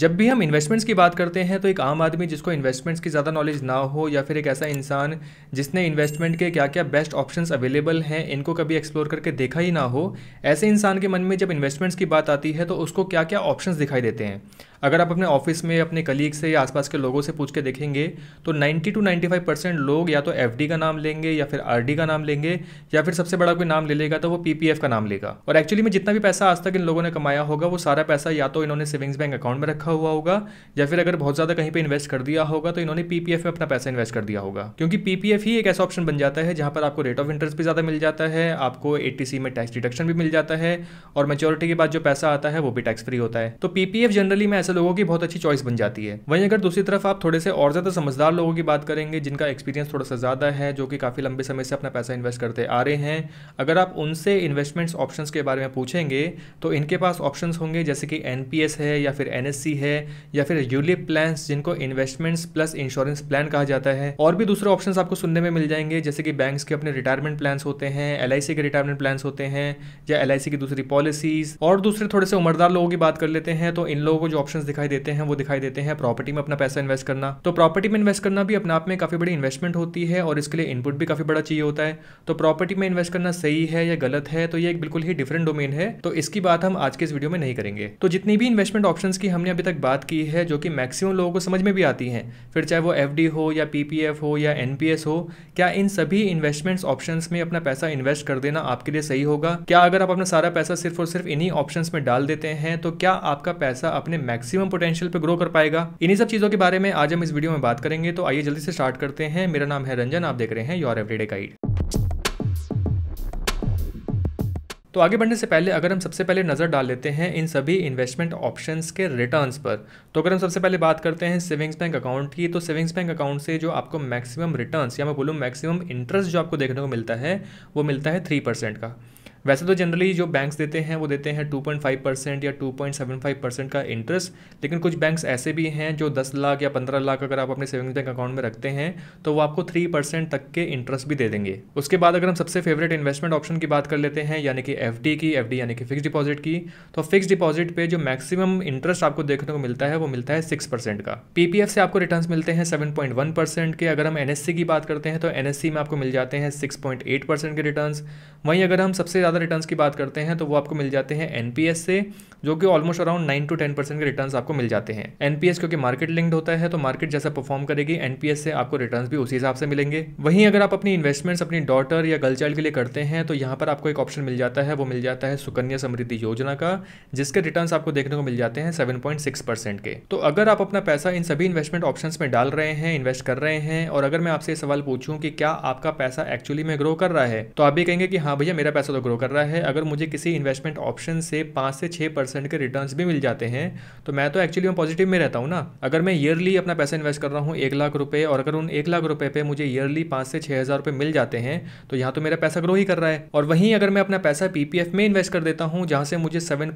जब भी हम इन्वेस्टमेंट्स की बात करते हैं तो एक आम आदमी जिसको इन्वेस्टमेंट्स की ज़्यादा नॉलेज ना हो या फिर एक ऐसा इंसान जिसने इन्वेस्टमेंट के क्या क्या बेस्ट ऑप्शंस अवेलेबल हैं इनको कभी एक्सप्लोर करके देखा ही ना हो ऐसे इंसान के मन में जब इन्वेस्टमेंट्स की बात आती है तो उसको क्या क्या ऑप्शंस दिखाई देते हैं अगर आप अपने ऑफिस में अपने कलीग से या आसपास के लोगों से पूछ के देखेंगे तो 90 टू 95 परसेंट लोग या तो एफ का नाम लेंगे या फिर आर का नाम लेंगे या फिर सबसे बड़ा कोई नाम ले लेगा तो वो पी का नाम लेगा और एक्चुअली में जितना भी पैसा आज तक इन लोगों ने कमाया होगा वो सारा पैसा या तो इन्होंने सेविंग्स बैंक अकाउंट में रखा हुआ होगा या फिर अगर बहुत ज़्यादा कहीं पर इन्वेस्ट कर दिया होगा तो इन्होंने पी में अपना पैसा इन्वेस्ट कर दिया होगा क्योंकि पीपीएफ ही एक ऐसा ऑप्शन बन जाता है जहाँ पर आपको रेट ऑफ इंटरेस्ट भी ज़्यादा मिल जाता है आपको ए में टैक्स डिडक्शन भी मिल जाता है और मेच्योरिटी के बाद जो पैसा आता है वो भी टैक्स फ्री होता है तो पीपीएफ जनरली में ऐसे लोगों की बहुत अच्छी चॉइस बन जाती है वहीं अगर दूसरी तरफ आप थोड़े से और ज़्यादा समझदार लोगों की बात करेंगे जिनका एक्सपीरियंस थोड़ा सा ज़्यादा है जो कि काफ़ी लंबे समय से अपना पैसा इन्वेस्ट करते आ रहे हैं अगर आप उनसे इन्वेस्टमेंट्स ऑप्शन के बारे में पूछेंगे तो इनके पास ऑप्शन होंगे जैसे कि एन है या फिर एन है या फिर यूलिप प्लान जिनको इन्वेस्टमेंट्स प्लस इंश्योरेंस प्लान कहा जाता है और भी दूसरे ऑप्शन आपको सुनने में मिल जाएंगे जैसे कि बैंक के अपने रिटायरमेंट प्लान होते हैं एल के रिटायरमेंट प्लान होते हैं या एल की दूसरी पॉलिसीज और दूसरे थोड़े से उम्रदार लोगों की बात कर लेते हैं तो इन लोगों को जो ऑप्शन ऑप्शन दिखाई देते हैं वो दिखाई देते हैं प्रॉपर्टी में अपना पैसा इन्वेस्ट करना तो प्रॉपर्टी में इन्वेस्ट करना भी अपने आप में काफ़ी बड़ी इन्वेस्टमेंट होती है और इसके लिए इनपुट भी काफ़ी बड़ा चाहिए होता है तो प्रॉपर्टी में इन्वेस्ट करना सही है या गलत है तो ये एक बिल्कुल ही डिफरेंट डोमेन है तो इसकी बात हम आज के इस वीडियो में नहीं करेंगे तो जितनी भी इन्वेस्टमेंट ऑप्शन की हमने अभी तक बात की है जो कि मैक्सिमम लोगों को समझ में भी आती है फिर चाहे वो एफ हो या पीपीएफ हो या एनपीएस हो क्या इन सभी इन्वेस्टमेंट ऑप्शन में अपना पैसा इन्वेस्ट कर देना आपके लिए सही होगा क्या अगर आप अपना सारा पैसा सिर्फ और सिर्फ इन्हीं ऑप्शन में डाल देते हैं तो क्या आपका पैसा अपने मैक्सिमम मैक्सिमम पोटेंशियल पे ग्रो कर पाएगा इन्हीं सब चीज़ों के बारे में आज हम इस वीडियो में बात करेंगे तो आइए जल्दी से स्टार्ट करते हैं मेरा नाम है रंजन आप देख रहे हैं योर एवरीडे गाइड तो आगे बढ़ने से पहले अगर हम सबसे पहले नज़र डाल लेते हैं इन सभी इन्वेस्टमेंट ऑप्शंस के रिटर्न्स पर तो अगर हम सबसे पहले बात करते हैं सेविंग्स बैंक अकाउंट की तो सेविंग्स बैंक अकाउंट से जो आपको मैक्सिमम रिटर्न्स या मैं बोलूँ मैक्सिमम इंटरेस्ट जो आपको देखने को मिलता है वो मिलता है थ्री परसेंट का वैसे तो जनरली जो बैंक्स देते हैं वो देते हैं 2.5 परसेंट या 2.75 परसेंट का इंटरेस्ट लेकिन कुछ बैंक्स ऐसे भी हैं जो 10 लाख या 15 लाख अगर आप अपने सेविंग्स बैंक अकाउंट में रखते हैं तो वो आपको 3 परसेंट तक के इंटरेस्ट भी दे देंगे उसके बाद अगर हम सबसे फेवरेट इन्वेस्टमेंट ऑप्शन की बात कर लेते हैं यानी कि एफ की एफ यानी कि फिक्स डिपॉजिट की तो फिक्स डिपॉजिट पर जो मैक्सिमम इंटरेस्ट आपको देखने को मिलता है वो मिलता है सिक्स का पी से आपको रिटर्न मिलते हैं सेवन के अगर हम एन e की बात करते हैं तो एन e में आपको मिल जाते हैं सिक्स के रिटर्न वहीं अगर हम सबसे ज़्यादा रिटर्न्स की बात करते हैं तो वो आपको मिल जाते हैं एनपीएस से जो कि almost around nine to ten percent के रिटर्न्स आपको मिल जाते हैं एनपीएस क्योंकि मार्केट लिंक्ड होता है तो मार्केट जैसा परफॉर्म करेगी एनपीएस से आपको रिटर्न्स भी उसी हिसाब से मिलेंगे वहीं अगर आप अपनी इन्वेस्टमेंट्स अपनी डॉटर या गर्ल चाइल्ड के लिए करते हैं तो यहाँ पर आपको एक ऑप्शन मिल जाता है वो मिल जाता है सुकन्या समृद्धि योजना का जिसके रिटर्न आपको देखने को मिल जाते हैं सेवन के तो अगर आप अपना पैसा इन सभी इन्वेस्टमेंट ऑप्शन में डाल रहे हैं इन्वेस्ट कर रहे हैं और अगर मैं आपसे सवाल पूछूँ कि क्या आपका पैसा एक्चुअली में ग्रो कर रहा है तो आप भी कहेंगे कि हाँ भैया मेरा पैसा तो ग्रो कर रहा है अगर मुझे किसी इन्वेस्टमेंट ऑप्शन से पाँच से छः परसेंट के रिटर्न्स भी मिल जाते हैं तो मैं तो एक्चुअली मैं पॉजिटिव में रहता हूँ ना अगर मैं ईयरली अपना पैसा इन्वेस्ट कर रहा हूँ एक लाख रुपये और अगर उन एक लाख रुपये पर मुझे ईयरली पाँच से छः हज़ार रुपये मिल जाते हैं तो यहाँ तो मेरा पैसा ग्रो ही कर रहा है और वहीं अगर मैं अपना पैसा पी में इन्वेस्ट कर देता हूँ जहाँ से मुझे सेवन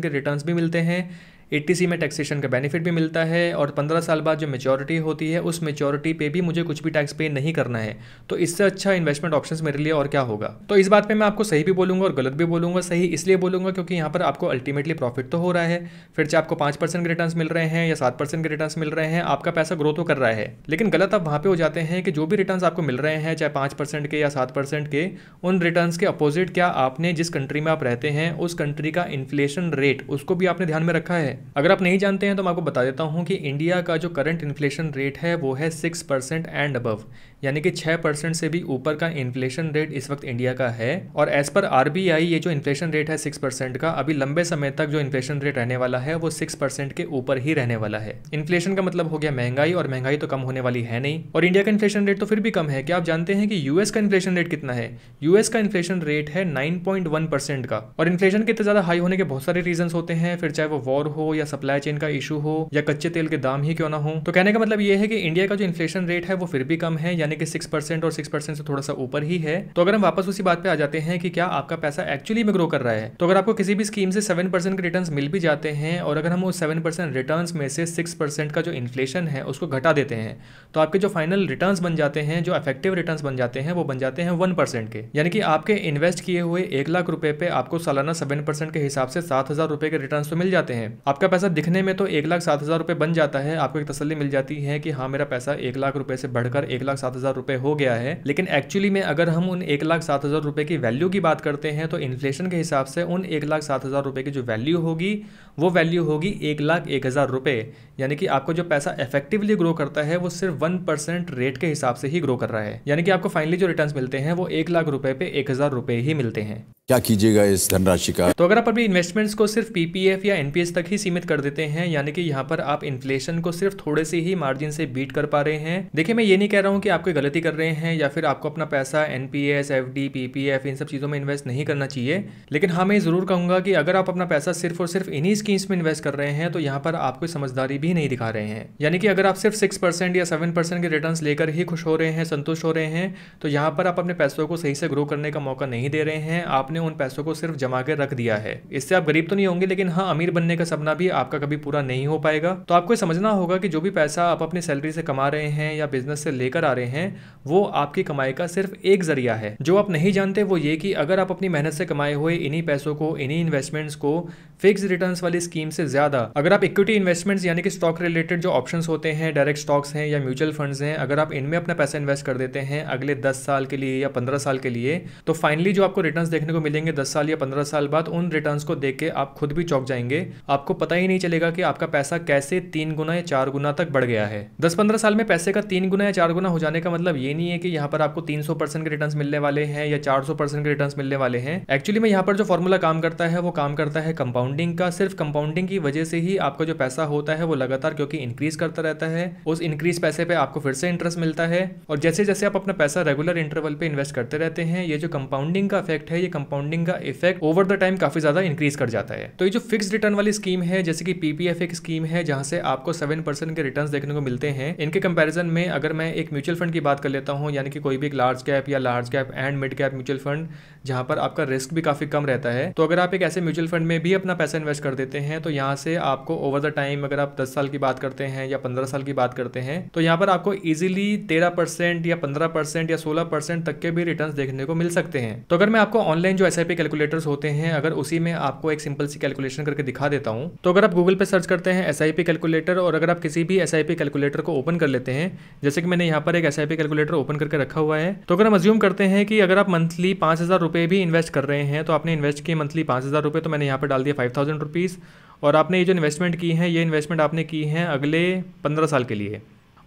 के रिटर्न भी मिलते हैं एट्टी में टैक्सेशन का बेनिफिट भी मिलता है और पंद्रह साल बाद जो मेचोरिटी होती है उस मेचोरिटी पे भी मुझे कुछ भी टैक्स पे नहीं करना है तो इससे अच्छा इन्वेस्टमेंट ऑप्शन मेरे लिए और क्या होगा तो इस बात पर मैं आपको सही भी बोलूँगा और गलत भी बोलूंगा सही इसलिए बोलूँगा क्योंकि यहाँ पर आपको अल्टीमेटली प्रॉफिट तो हो रहा है फिर चाहे आपको पाँच परसेंट के रिटर्न मिल रहे हैं या सात परसेंट के रिटर्न मिल रहे हैं आपका पैसा ग्रो तो कर रहा है लेकिन गलत आप वहाँ पर हो जाते हैं कि जो भी रिटर्न आपको मिल रहे हैं चाहे पाँच परसेंट के या सात परसेंट के उन रिटर्न के अपोजिट क्या आपने जिस कंट्री में आप रहते हैं उस कंट्री का इन्फ्लेशन रेट उसको भी आपने ध्यान में रखा है अगर आप नहीं जानते हैं तो मैं आपको बता देता हूँ कि इंडिया का जो करंट इन्फ्लेशन रेट है वो है सिक्स परसेंट एंड अबव यानी कि छः परसेंट से भी ऊपर का इन्फ्लेशन रेट इस वक्त इंडिया का है और एज पर आर ये जो इन्फ्लेशन रेट है सिक्स परसेंट का अभी लंबे समय तक जो इन्फ्लेशन रेट रहने वाला है वो सिक्स परसेंट के ऊपर ही रहने वाला है इन्फ्लेशन का मतलब हो गया महंगाई और महंगाई तो कम होने वाली है नहीं और इंडिया का इन्फ्लेशन रेट तो फिर भी कम है क्या आप जानते हैं कि यूएस का इन्फ्लेशन रेट कितना है यूएस का इन्फ्लेशन रेट है नाइन का और इन्फ्लेशन कितना ज़्यादा हाई होने के बहुत सारे रीजन होते हैं फिर चाहे वो वॉर हो या सप्लाई चेन का इशू हो या कच्चे तेल के दाम ही क्यों ना हो तो कहने का मतलब ये है कि इंडिया का जो इन्फ्लेशन रेट है वो फिर भी कम है यानी कि सिक्स परसेंट और सिक्स परसेंट से थोड़ा सा ऊपर ही है तो अगर हम वापस उसी बात पे आ जाते हैं कि क्या आपका पैसा एक्चुअली में ग्रो कर रहा है तो अगर आपको किसी भी स्कीम से सेवन परसेंट के रिटर्न मिल भी जाते हैं और अगर हम उस सेवन परसेंट रिटर्न में से सिक्स परसेंट का जो इन्फ्लेशन है उसको घटा देते हैं तो आपके जो फाइनल रिटर्न बन जाते हैं जो इफेक्टिव रिटर्न बन जाते हैं वो बन जाते हैं वन परसेंट के यानी कि आपके इन्वेस्ट किए हुए एक लाख रुपए पे आपको सालाना सेवन परसेंट के हिसाब से सात हजार रुपए के रिटर्न तो मिल जाते हैं आप आपका पैसा दिखने में तो एक लाख सात हज़ार रुपये बन जाता है आपको एक तसली मिल जाती है कि हाँ मेरा पैसा एक लाख रुपये से बढ़कर एक लाख सात हज़ार रुपये हो गया है लेकिन एक्चुअली में अगर हम उन एक लाख सात हज़ार रुपये की वैल्यू की बात करते हैं तो इन्फ्लेशन के हिसाब से उन एक लाख सात हज़ार रुपये की जो वैल्यू होगी वो वैल्यू होगी एक लाख एक हज़ार रुपये यानी कि आपको जो पैसा इफेक्टिवली ग्रो करता है वो सिर्फ वन परसेंट रेट के हिसाब से ही ग्रो कर रहा है यानी कि आपको फाइनली जो रिटर्न मिलते हैं वो एक लाख रुपये पे एक हज़ार रुपये ही मिलते हैं क्या कीजिएगा इस धनराशि का तो अगर आप अभी इन्वेस्टमेंट्स को सिर्फ पीपीएफ या एनपीएस तक ही सीमित कर देते हैं यानी कि यहाँ पर आप इन्फ्लेशन को सिर्फ थोड़े से ही मार्जिन से बीट कर पा रहे हैं देखिए मैं ये नहीं कह रहा हूँ कि आप कोई गलती कर रहे हैं या फिर आपको अपना पैसा एनपीएस एफ डी पीपीएफ इन सब चीज़ों में इन्वेस्ट नहीं करना चाहिए लेकिन हाँ मैं जरूर कहूंगा कि अगर आप अपना पैसा सिर्फ और सिर्फ इन्हीं स्कीम्स में इन्वेस्ट कर रहे हैं तो यहाँ पर आप कोई समझदारी भी नहीं दिखा रहे हैं यानी कि अगर आप सिर्फ सिक्स परसेंट या सेवन परसेंट के रिटर्न लेकर ही खुश हो रहे हैं संतुष्ट हो रहे हैं तो यहाँ पर आप अपने पैसों को सही से ग्रो करने का मौका नहीं दे रहे हैं आपने आपने उन पैसों को सिर्फ जमा कर रख दिया है इससे आप गरीब तो नहीं होंगे लेकिन हाँ अमीर बनने का सपना भी आपका कभी पूरा नहीं हो पाएगा तो आपको समझना होगा कि जो भी पैसा आप अपनी सैलरी से कमा रहे हैं या बिजनेस से लेकर आ रहे हैं वो आपकी कमाई का सिर्फ एक जरिया है जो आप नहीं जानते वो ये कि अगर आप अपनी मेहनत से कमाए हुए इन्हीं पैसों को इन्हीं इन्वेस्टमेंट्स को फिक्स रिटर्न वाली स्कीम से ज्यादा अगर आप इक्विटी इन्वेस्टमेंट्स यानी कि स्टॉक रिलेटेड जो ऑप्शंस होते हैं डायरेक्ट स्टॉक्स हैं या म्यूचुअल फंड्स हैं अगर आप इनमें अपना पैसा इन्वेस्ट कर देते हैं अगले दस साल के लिए या पंद्रह साल के लिए तो फाइनली जो आपको रिटर्न देखने को मिलेंगे दस साल या पंद्रह साल बाद उन रिटर्न को देख के आप खुद भी चौक जाएंगे आपको पता ही नहीं चलेगा कि आपका पैसा कैसे तीन गुना या चार गुना तक बढ़ गया है दस पंद्रह साल में पैसे का तीन गुना या चार गुना हो जाने का मतलब ये नहीं है कि यहाँ पर आपको तीन सौ परसेंट के रिटर्न मिलने वाले हैं या चार सौ परसेंट के रिटर्न मिलने वाले हैं एक्चुअली में यहाँ पर जो फॉर्मूला काम करता है वो काम करता है कंपाउंड कंपाउंडिंग का सिर्फ कंपाउंडिंग की वजह से ही आपका जो पैसा होता है वो लगातार क्योंकि इंक्रीज करता रहता है उस इंक्रीज पैसे पे आपको फिर से इंटरेस्ट मिलता है और जैसे जैसे आप अपना पैसा रेगुलर इंटरवल पे इन्वेस्ट करते रहते हैं ये जो कंपाउंडिंग का इफेक्ट है ये कंपाउंडिंग का इफेक्ट ओवर द टाइम काफी ज्यादा इंक्रीज कर जाता है तो ये जो फिक्स रिटर्न वाली स्कीम है जैसे कि पीपीएफ एक स्कीम है जहां से आपको सेवन परसेंट के रिटर्न देखने को मिलते हैं इनके कंपेरिजन में अगर मैं एक म्यूचुअल फंड की बात कर लेता हूँ यानी कि कोई भी एक लार्ज कैप या large cap and mid cap mutual fund जहां पर आपका रिस्क भी काफी कम रहता है तो अगर आप एक ऐसे म्यूचुअल फंड में भी अपना पैसा इन्वेस्ट कर देते हैं तो यहाँ से आपको ओवर द टाइम अगर आप दस साल की बात करते हैं या पंद्रह साल की बात करते हैं तो यहाँ पर आपको इजिली तेरह परसेंट या पंद्रह परसेंट या सोलह परसेंट तक के भी रिटर्न देखने को मिल सकते हैं तो अगर मैं आपको ऑनलाइन जो एस कैलकुलेटर्स होते हैं अगर उसी में आपको एक सिंपल सी कैलकुलेशन करके दिखा देता हूँ तो अगर आप गूगल पर सर्च करते हैं एस कैलकुलेटर और अगर आप किसी भी एस कैलकुलेटर को ओपन कर लेते हैं जैसे कि मैंने यहाँ पर एक एस कैलकुलेटर ओपन करके रखा हुआ है तो अगर हम अज्यूम करते हैं कि अगर आप मंथली पाँच हज़ार रुपये भी इन्वेस्ट कर रहे हैं तो आपने इन्वेस्ट किए मंथली पाँच हज़ार रुपये तो मैंने यहाँ पर डाल दिया फाइव फाइव थाउजेंड रुपीज़ और आपने ये जो इन्वेस्टमेंट की है ये इन्वेस्टमेंट आपने की है अगले पंद्रह साल के लिए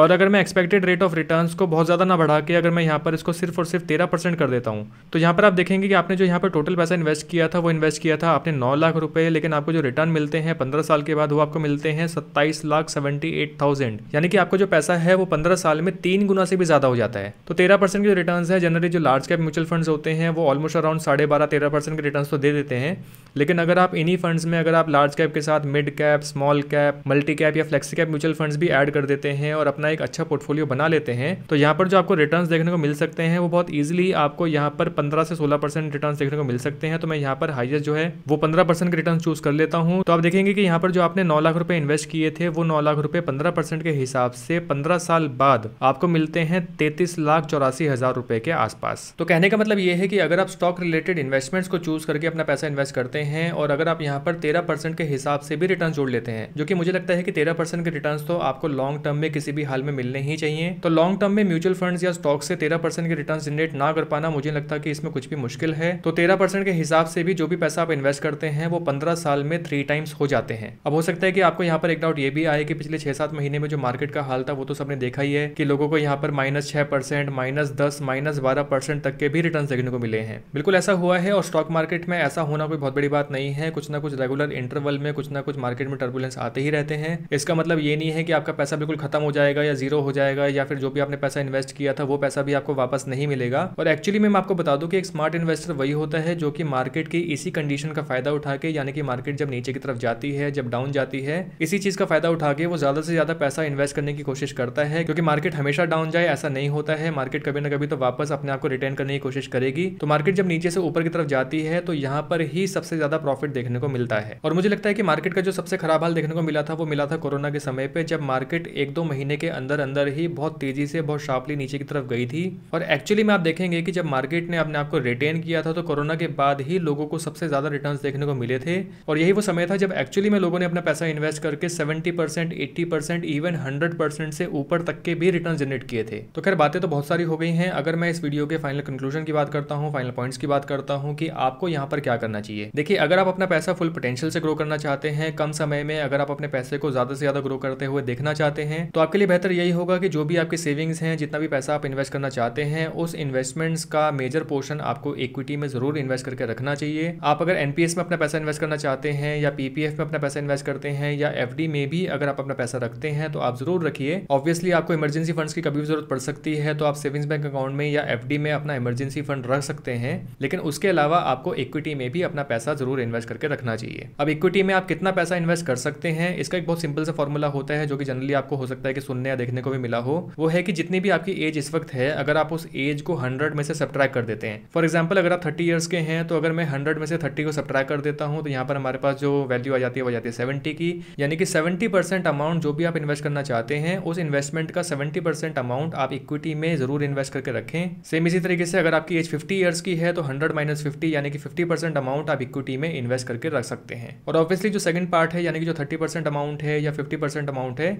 और अगर मैं एक्सपेक्टेड रेट ऑफ रिटर्न्स को बहुत ज़्यादा ना बढ़ा के अगर मैं यहाँ पर इसको सिर्फ और सिर्फ तेरह परसेंट कर देता हूँ तो यहाँ पर आप देखेंगे कि आपने जो यहाँ पर टोटल पैसा इन्वेस्ट किया था वो इन्वेस्ट किया था आपने नौ लाख रुपए लेकिन आपको जो रिटर्न मिलते हैं पंद्रह साल के बाद वो आपको मिलते हैं सत्ताईस लाख सेवेंटी एट थाउजेंड यानी कि आपको जो पैसा है वो पंद्रह साल में तीन गुना से भी ज़्यादा हो जाता है तो तेरह परसेंट के जो रिटर्न है जनरली जो लार्ज कैप म्यूचुअल फंड्स होते हैं वो ऑलमोस्ट अराउंड साढ़े बारह तेरह परसेंट के रिटर्न तो दे देते हैं लेकिन अगर आप इन्हीं फंड्स में अगर आप लार्ज कैप के साथ mid cap small cap multi cap या फ्लेक्सी कैप म्यूचुअल फंड्स भी ऐड कर देते हैं और अपना एक अच्छा पोर्टफोलियो बना लेते हैं तो यहाँ पर जो आपको रिटर्न देखने को मिल सकते हैं वो बहुत ईजिली आपको यहाँ पर पंद्रह से सोलह परसेंट रिटर्न देखने को मिल सकते हैं तो मैं यहाँ पर हाइएस्ट जो है वो पंद्रह परसेंट के रिटर्न चूज कर लेता हूँ तो आप देखेंगे कि यहाँ पर जो आपने नौ लाख रुपए इन्वेस्ट किए थे वो नौ लाख रुपए पंद्रह परसेंट के हिसाब से पंद्रह साल बाद आपको मिलते हैं तैतीस लाख चौरासी हजार रुपए के आसपास तो कहने का मतलब ये है कि अगर आप स्टॉक रिलेटेड इन्वेस्टमेंट्स को चूज करके अपना पैसा इन्वेस्ट करते हैं हैं और अगर आप यहाँ पर तेरह परसेंट के हिसाब से भी रिटर्न जोड़ लेते हैं जो कि मुझे लगता है कि तेरह परसेंट के रिटर्न तो आपको लॉन्ग टर्म में किसी भी हाल में मिलने ही चाहिए तो लॉन्ग टर्म में म्यूचुअल फंड या स्टॉक से तेरह परसेंट के रिटर्न जनरेट ना कर पाना मुझे लगता कि इसमें कुछ भी मुश्किल है तो तेरह परसेंट के हिसाब से भी जो भी पैसा आप इन्वेस्ट करते हैं वो पंद्रह साल में थ्री टाइम्स हो जाते हैं अब हो सकता है कि आपको यहाँ पर एक डाउट ये भी आए कि पिछले छह सात महीने में जो मार्केट का हाल था वो तो सबने देखा ही है कि लोगों को यहाँ पर माइनस छह परसेंट माइनस दस माइनस बारह परसेंट तक के भी रिटर्न देखने को मिले हैं बिल्कुल ऐसा हुआ है और स्टॉक मार्केट में ऐसा होना कोई बहुत बड़ी बात नहीं है कुछ ना कुछ रेगुलर इंटरवल में कुछ ना कुछ मार्केट में टर्बुलेंस आते ही रहते हैं इसका मतलब ये नहीं है कि आपका पैसा बिल्कुल खत्म हो जाएगा या जीरो हो जाएगा या फिर जो भी आपने पैसा इन्वेस्ट किया था वो पैसा भी आपको वापस नहीं मिलेगा और एक्चुअली मैं आपको बता दूं कि एक स्मार्ट इन्वेस्टर वही होता है जो कि मार्केट की इसी कंडीशन का फायदा उठा के यानी कि मार्केट जब नीचे की तरफ जाती है जब डाउन जाती है इसी चीज का फायदा उठा के वो ज्यादा से ज्यादा पैसा इन्वेस्ट करने की कोशिश करता है क्योंकि मार्केट हमेशा डाउन जाए ऐसा नहीं होता है मार्केट कभी ना कभी तो वापस अपने आप को रिटर्न करने की कोशिश करेगी तो मार्केट जब नीचे से ऊपर की तरफ जाती है तो यहाँ पर ही सबसे ज्यादा प्रॉफिट देखने को मिलता है और मुझे लगता है कि मार्केट का जो सबसे खराब हाल देखने को मिला था वो मिला था कोरोना के समय पे जब मार्केट एक दो महीने के अंदर अंदर ही बहुत तेजी से बहुत शार्पली नीचे की तरफ गई थी और एक्चुअली में आप देखेंगे कि जब मार्केट ने अपने आप को रिटेन किया था तो कोरोना के बाद ही लोगों को सबसे ज्यादा रिटर्न देखने को मिले थे और यही वो समय था जब एक्चुअली में लोगों ने अपना पैसा इन्वेस्ट करके seventy percent eighty percent even hundred percent से ऊपर तक के भी रिटर्न जनरेट किए थे तो खैर बातें तो बहुत सारी हो गई हैं अगर मैं इस वीडियो के फाइनल कंक्लूजन की बात करता हूँ फाइनल पॉइंट्स की बात करता हूँ कि आपको यहाँ पर क्या करना चाहिए देखिए अगर आप अपना पैसा फुल पोटेंशियल से ग्रो करना चाहते हैं कम समय में अगर आप अपने पैसे को ज़्यादा से ज़्यादा ग्रो करते हुए देखना चाहते हैं तो आपके लिए बेहतर यही होगा कि जो भी आपकी सेविंग्स हैं जितना भी पैसा आप इन्वेस्ट करना चाहते हैं उस इन्वेस्टमेंट्स का मेजर पोर्शन आपको इक्विटी में ज़रूर इन्वेस्ट करके रखना चाहिए आप अगर एनपीएस में अपना पैसा इन्वेस्ट करना चाहते हैं या पीपीएफ में अपना पैसा इन्वेस्ट करते हैं या एफ में भी अगर आप अपना पैसा रखते हैं तो आप ज़रूर रखिए ऑब्वियसली आपको इमरजेंसी फंड की कभी भी जरूरत पड़ सकती है तो आप सेविंग्स बैंक अकाउंट में या एफ में अपना इमरजेंसी फंड रख सकते हैं लेकिन उसके अलावा आपको इक्विटी में भी अपना पैसा पैसा ज़रूर इन्वेस्ट करके रखना चाहिए अब इक्विटी में आप कितना पैसा इन्वेस्ट कर सकते हैं इसका एक बहुत सिंपल सा फॉर्मूला होता है जो कि जनरली आपको हो सकता है कि सुनने या देखने को भी मिला हो वो है कि जितनी भी आपकी एज इस वक्त है अगर आप उस एज को हंड्रेड में से सब्ट्रैक कर देते हैं फॉर एग्जाम्पल अगर आप थर्टी ईयर्स के हैं तो अगर मैं हंड्रेड में से थर्टी को सब्ट्रैक कर देता हूँ तो यहाँ पर हमारे पास जो वैल्यू आ जाती है वो जाती है सेवेंटी की यानी कि सेवेंटी परसेंट अमाउंट जो भी आप इन्वेस्ट करना चाहते हैं उस इन्वेस्टमेंट का सेवेंटी परसेंट अमाउंट आप इक्विटी में जरूर इन्वेस्ट करके रखें सेम इसी तरीके से अगर आपकी एज फिफ्टी ईयर्स की है तो हंड्रेड माइनस फिफ्टी यानी कि फिफ्टी परसेंट अमाउंट आप इक्विटी इक्विटी में इन्वेस्ट करके रख सकते हैं और ऑब्वियसली जो सेकंड पार्ट है यानी कि जो 30 परसेंट अमाउंट है या 50 परसेंट अमाउंट है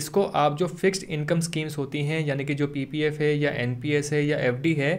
इसको आप जो फिक्स्ड इनकम स्कीम्स होती हैं यानी कि जो पीपीएफ है या एनपीएस है या एफडी है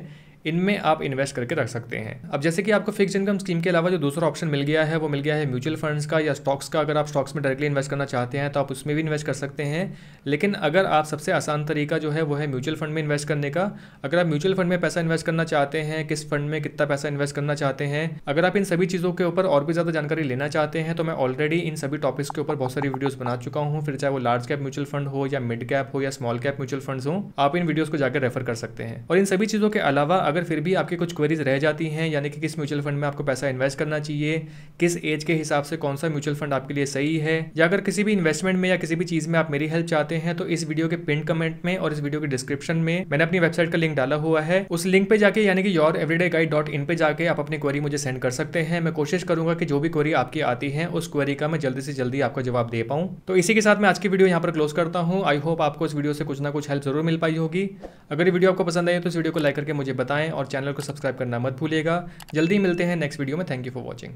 इनमें आप इन्वेस्ट करके रख सकते हैं अब जैसे कि आपको फिक्स इनकम स्कीम के अलावा जो दूसरा ऑप्शन मिल गया है वो मिल गया है म्यूचुअल फंड्स का या स्टॉक्स का अगर आप स्टॉक्स में डायरेक्टली इन्वेस्ट करना चाहते हैं तो आप उसमें भी इन्वेस्ट कर सकते हैं लेकिन अगर आप सबसे आसान तरीका जो है वो है म्यूचुअल फंड में इन्वेस्ट करने का अगर आप म्यूचुअल फंड में पैसा इन्वेस्ट करना चाहते हैं किस फंड में कितना पैसा इन्वेस्ट करना चाहते हैं अगर आप इन सभी चीज़ों के ऊपर और भी ज़्यादा जानकारी लेना चाहते हैं तो मैं ऑलरेडी इन सभी टॉपिक्स के ऊपर बहुत सारी वीडियोस बना चुका हूँ फिर चाहे वो लार्ज कैप म्यूचुअल फंड हो या मिड कैप हो या स्मॉल कैप म्यूचुअल फंड हो आप इन वीडियोज़ को जाकर रेफर कर सकते हैं और इन सभी चीज़ों के अलावा अगर फिर भी आपकी कुछ क्वेरीज रह जाती हैं यानी कि किस म्यूचुअल फंड में आपको पैसा इन्वेस्ट करना चाहिए किस एज के हिसाब से कौन सा म्यूचुअल फंड आपके लिए सही है या अगर किसी भी इन्वेस्टमेंट में या किसी भी चीज़ में आप मेरी हेल्प चाहते हैं तो इस वीडियो के पिन कमेंट में और इस वीडियो के डिस्क्रिप्शन में मैंने अपनी वेबसाइट का लिंक डाला हुआ है उस लिंक पे जाके यानी कि your everyday guide dot in पे जाके आप अपनी क्वेरी मुझे सेंड कर सकते हैं मैं कोशिश करूंगा कि जो भी क्वेरी आपकी आती है उस क्वेरी का मैं जल्दी से जल्दी आपको जवाब दे पाऊँ तो इसी के साथ मैं आज की वीडियो यहाँ पर क्लोज करता हूँ आई होप आपको इस वीडियो से कुछ ना कुछ हेल्प जरूर मिल पाई होगी अगर ये वीडियो आपको पसंद आई तो इस वीडियो को लाइक करके मुझे बताएं बताएं और चैनल को सब्सक्राइब करना मत भूलिएगा जल्दी मिलते हैं नेक्स्ट वीडियो में थैंक यू फॉर वॉचिंग